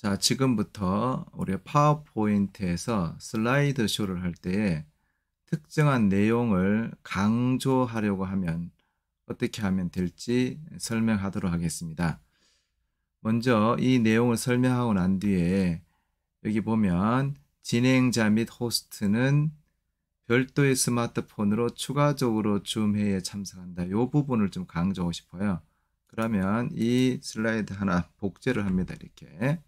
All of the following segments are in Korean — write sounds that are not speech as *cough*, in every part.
자, 지금부터 우리 파워포인트에서 슬라이드 쇼를 할 때 특정한 내용을 강조하려고 하면 어떻게 하면 될지 설명하도록 하겠습니다. 먼저 이 내용을 설명하고 난 뒤에 여기 보면 진행자 및 호스트는 별도의 스마트폰으로 추가적으로 줌회에 참석한다. 이 부분을 좀 강조하고 싶어요. 그러면 이 슬라이드 하나 복제를 합니다. 이렇게.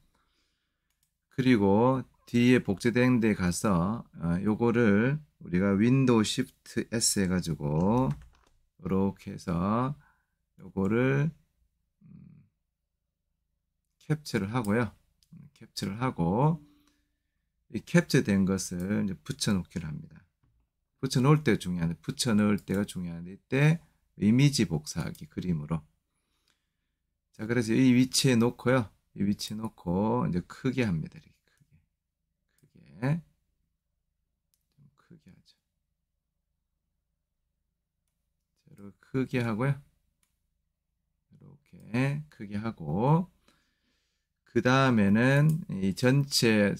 그리고 뒤에 복제된 데 가서 어, 요거를 우리가 윈도우 시프트 S 해가지고 이렇게 해서 요거를 음, 캡처를 하고요. 캡처를 하고 이 캡처된 것을 이제 붙여놓기를 합니다. 붙여놓을때 중요한데 붙여놓을 때가 중요한데 이때 이미지 복사하기 그림으로 자 그래서 이 위치에 놓고요. 위치 놓고 이제 크게 합니다. 이렇게 크게. 크게. 좀 크게 하죠. 이렇 크게 하고요. 이렇게 크게 하고 그 다음에는 이 전체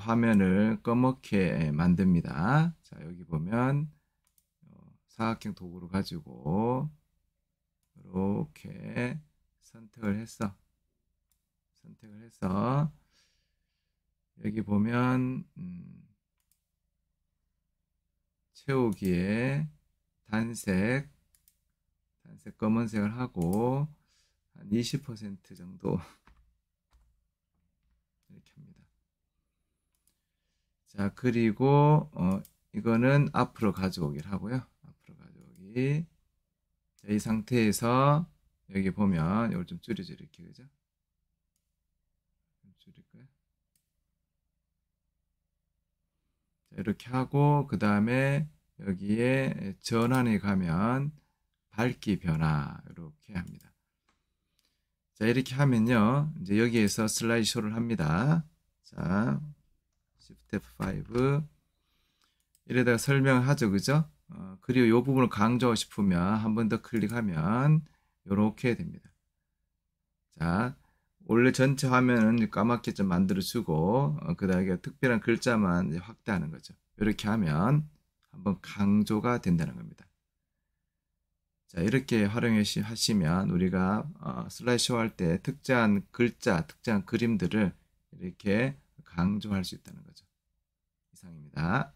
화면을 검게 만듭니다. 자, 여기 보면 사각형 도구를 가지고 이렇게 선택을 해서 선택을 해서 여기 보면 음, 채우기에 단색 단색 검은색을 하고 한 20% 정도 *laughs* 이렇게 합니다. 자 그리고 어, 이거는 앞으로 가져오기를 하고요. 앞으로 가져오기 자, 이 상태에서 여기 보면 이걸 좀 줄여줘 이렇게 그죠? 좀 줄일까요? 자, 이렇게 하고 그 다음에 여기에 전환에 가면 밝기 변화 이렇게 합니다. 자 이렇게 하면요 이제 여기에서 슬라이드쇼를 합니다. 자 Shift F5 이래다가 설명하죠 그죠? 어, 그리고 이 부분을 강조하고 싶으면 한 번 더 클릭하면 이렇게 됩니다. 자 원래 전체 화면은 까맣게 좀 만들어 주고 어, 그 다음에 특별한 글자만 확대하는 거죠. 이렇게 하면 한번 강조가 된다는 겁니다. 자 이렇게 활용 하시면 우리가 어, 슬라이쇼 할 때 특정한 글자, 특정한 그림들을 이렇게 강조할 수 있다는 거죠. 이상입니다.